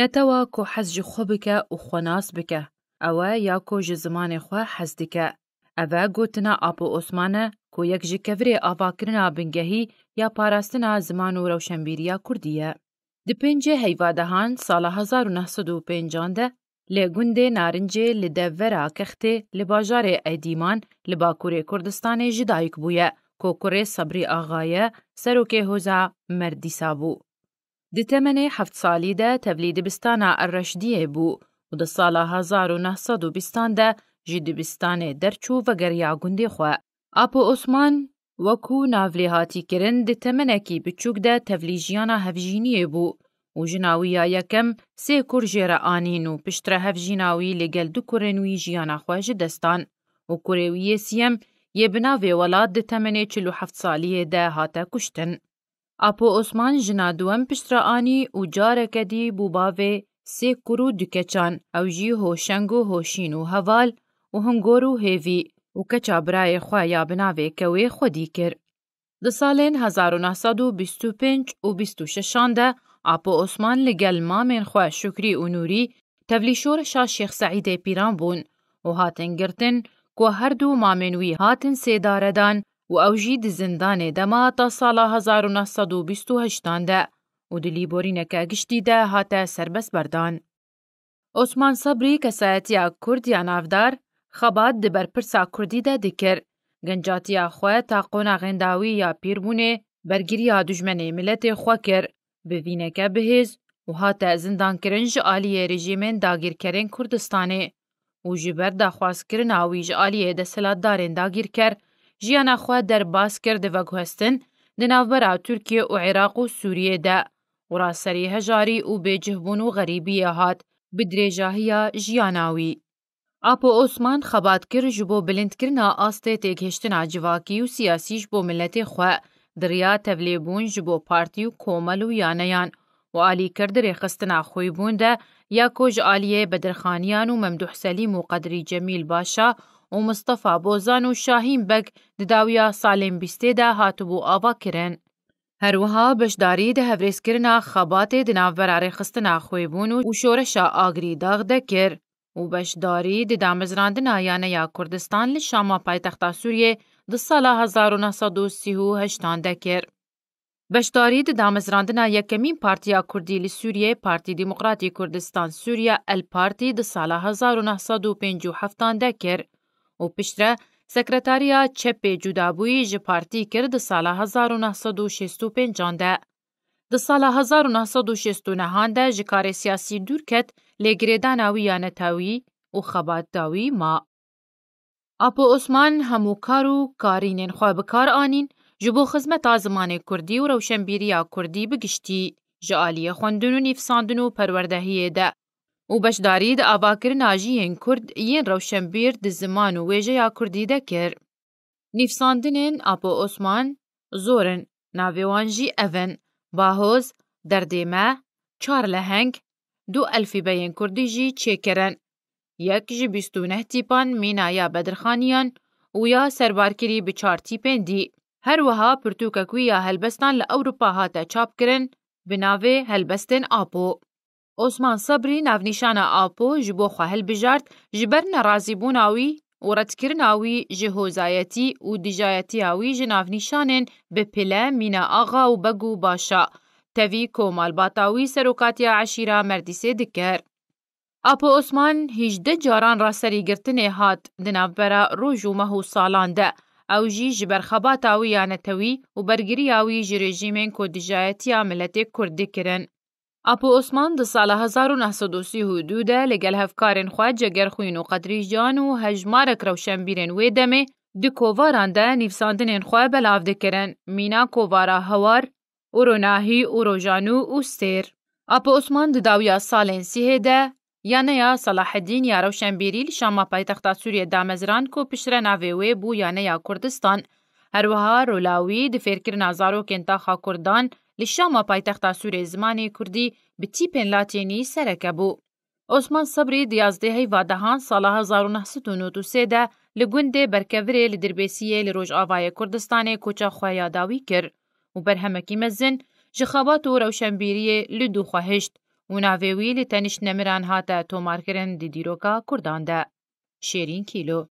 نەتەوە کۆ حەزجی خۆ بکە و خۆناس بکە ئەوە یاکۆ ji zimanê xwe hez dike ئەvە gotina apۆ ئۆسمانە کو yek ji kevirê avakirina bingehî ya parastina ziman û rewşenbîriya Kurdî ye di pêncê heyvadehan sala 1950 de lê gundê narincê li devvera kextê li bajarê edîman li Bakurê Kurdistanê jî dayik bûye kokurê Sebrî Aغaye serokê hoza merdîsa bû دی تمنه هفت سالی ده تولید بستان الرشدیه بو و ده سال 1920 ده جی دبستان درچو و گریا گنده خواه. اپو عثمان وکو ناولی هاتی کرن دی تمنکی بچوک ده تفلیجیان هفجینیه بو و جناویا یکم سه کور جیر آنین و پشتر هفجیناوی لگل دو کرنوی جیان خواج دستان و کروی سیم یه بناوی ولاد دی تمنه چلو هفت سالیه ده هاته کشتن. Apo Osman jina duwem piştra anî û careke dî bû bavê sê kurû dikeçan ew jî hoşeng û hoşîn û heval û hingor û hêvî û keça birayê xwe ya bi navê kewê xwedî kir. Di salên 1925 û 26 de Apo Osman li gel mamên xwe Şükrî û Nûrî tevlîşor şa Şêx Seîdê pîran bûn û hatin girtin ku her du mamên wî hatin sêdaredan و ئەوژی دزندانێ دەماتە ساڵە 1920دا و دلیبۆرینەکە گشتیدا هاتە سربەست بەردان. ئۆسمان سەبری کەسایەتیا کوردیان ناافدار خەبات دبەرپرسا کوردیدا دکرد گەنجاتیا خوێ تا قۆنا غێنداوی یا پیربوونێ بەرگریە دوژمنێ ملەتێ خوا کرد بڤینەکە بهێز و هاتە زندانکردن ji aliyê rejîmên dagirkerên Kurdistanê û ji ber daxwazkirin awî ji aliyê deselatdarên dagirker ژیانە خوا دەرباس کرد بەگوهستن لەناوبەرا تورکیە و عێراق و سووریێدا وڕاسەری هەژاری و بێجهبوون و غەریبیە هات bi dirêjahiya jiyana wî. Apo Osman xebatkir ji bo bilindkirina astê têkhiştina civakî û siyasî ji bo milletê xwe diriya tevlêbûn ji bo partî û komel û yaneyan û alîkir dirêxistina xwêbûn de ya ko ji aliyê bedirxaniyan û memduh Selîm û qedirî Cemîl Başa û Mistefa Bozan û Şahîn Beg di dawiya salên bîstê de hatibû ava kirin. Herwiha beşdarî di hevrêzkirina xebatê di navbera rêxistina xwêbûn û şoreşa agirî dax de kir û beşdarî di damezrandina yaneya Kurdistan li Şama paytexta Sûriyê di sala 1938 de kir. Beşdarî di damezrandina yekemîn Partiya Kurdî li Sûriyê Partî Demokratîk Kurdistan Sûriya El Partî di sala 1957 de kir. û piştre Sekretariya Çepê Cudabûyî ji partî kir di sala 1965 de. Di sala 1969 de ji karê siyasî dûr ket lêgirêdana wî yanetawî û xebatda wî ma. Apo Osman hemû kar û karînên xwe bi kar anîn ji bo xizmeta zimanê Kurdî û rewşenbîriya Kurdî bigiştî ji aliyê xwendin û nîfsandin û perwerdehiyê de. û beşdarî di avakirina jiyên Kurd yên rewşenbîr di ziman û wêjeya Kurdî de kir. Nîfsandinên Apo Osman zor in, navê wan jî ev in, bahoz, derdême, çar leheng, du elfîbeyên Kurdî jî çêkirin. Yek ji bîst û neh tîpan mîna ya Bedirxaniyan û ya serbarkirî bi çar tîpên dî. Her wiha pirtûka ku ya helbestan li Ewropa hate çapkirin bi navê helbestên Apo. عثمان سبري ناونيشانا آبو ji bo xwe hilbijart ji ber nerazîbûna wî û redkirina wî ji hozayetî û dijayetiya wî ji navnîşanên bi pile mîna axa û beg û başa tevî komalbata wî serokatiya eşîra merdîsê diker. Apo Osman hîjde caran raserî girtinê hat di navbera roj û meh û salan de. Ew jî ji berxebata wî yanetewî û bergiriya wî ji rejîmên ku dijayetiya miletê Kurdî kirin. ئاپۆ ئۆسمان di sala 1992 de li gel hevkarên xwe cegerxwîn û qedirîjan û hejmarek rewşenbîrên wê demê di kovaran de nîvsandinên xwe belav dikirin mîna kovara hewar, Oronahî û rojanû û sêr. Apo Osman di dawiya salên sihê de Yaneya Salahedîn ya rewşenbîrî li şama paytexta Sûriye damezran ku pişre navê wê bû yaneya Kurdistan. Herwiha Rolawî di fêrkirina zarokên taxa Kurdan li Şama paytexta Sûrê zimanê Kurdî bi tîpên latînî sereke bû. Osman Sabrî di yazdehê vadehan sala 1993 de li gundê berkevirê li dirbêsiyê li Rojavayê Kurdistanê koça xweya dawî kir û berhemekî mezin ji xebat û rewşenbîriyê li dû xwehisht û navê wî li tenişt nemiran hate tomarkirin di dîroka Kurdan de. Şêrîn Kîlo